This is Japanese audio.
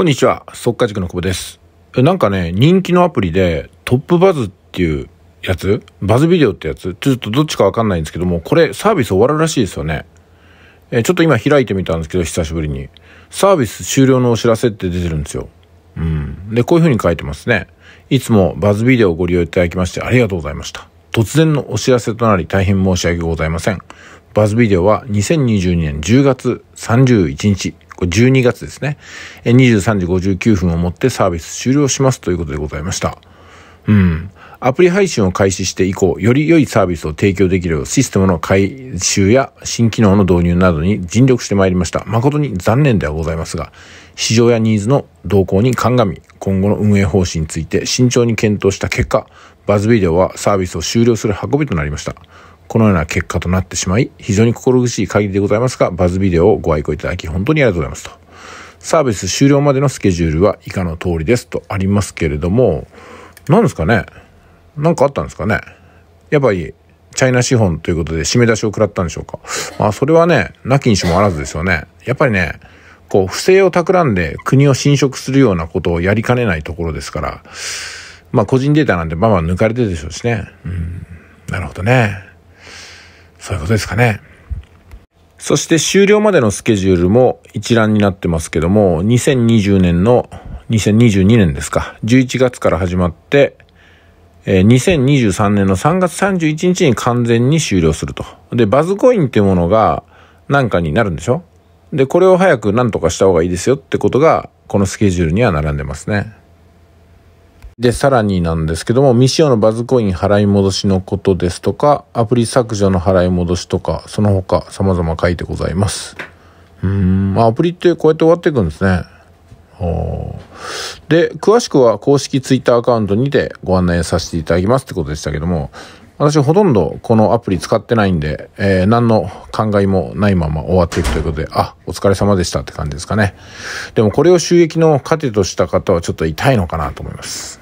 こんにちは、速稼塾の久保です。なんかね、人気のアプリでトップバズっていうやつバズビデオってやつちょっとどっちかわかんないんですけども、これサービス終わるらしいですよね。えちょっと今開いてみたんですけど、久しぶりに。サービス終了のお知らせって出てるんですよ。うん。で、こういう風に書いてますね。いつもバズビデオをご利用いただきましてありがとうございました。突然のお知らせとなり大変申し訳ございません。バズビデオは2022年10月31日12月ですね。23時59分をもってサービス終了しますということでございました。うん。アプリ配信を開始して以降、より良いサービスを提供できるようシステムの改修や新機能の導入などに尽力してまいりました。誠に残念ではございますが、市場やニーズの動向に鑑み、今後の運営方針について慎重に検討した結果、バズビデオはサービスを終了する運びとなりました。このような結果となってしまい、非常に心苦しい限りでございますが、バズビデオをご愛顧いただき、本当にありがとうございますと。サービス終了までのスケジュールは以下の通りですとありますけれども、何ですかね何かあったんですかねやっぱり、チャイナ資本ということで締め出しを食らったんでしょうか。まあ、それはね、なきにしもあらずですよね。やっぱりね、こう、不正を企んで国を侵食するようなことをやりかねないところですから、まあ、個人データなんてまあまあ抜かれてるでしょうしね。うん。なるほどね。そういうことですかね。そして終了までのスケジュールも一覧になってますけども、2020年の、2022年ですか、11月から始まって、え2023年の3月31日に完全に終了すると。で、バズコインっていうものがなんかになるんでしょで、これを早く何とかした方がいいですよってことが、このスケジュールには並んでますね。で、さらになんですけども、未使用のバズコイン払い戻しのことですとか、アプリ削除の払い戻しとか、その他様々書いてございます。うん、まあ、アプリってこうやって終わっていくんですね。おー。で、詳しくは公式 Twitter アカウントにてご案内させていただきますってことでしたけども、私ほとんどこのアプリ使ってないんで、えー、何の考えもないまま終わっていくということで、あ、お疲れ様でしたって感じですかね。でもこれを収益の糧とした方はちょっと痛いのかなと思います。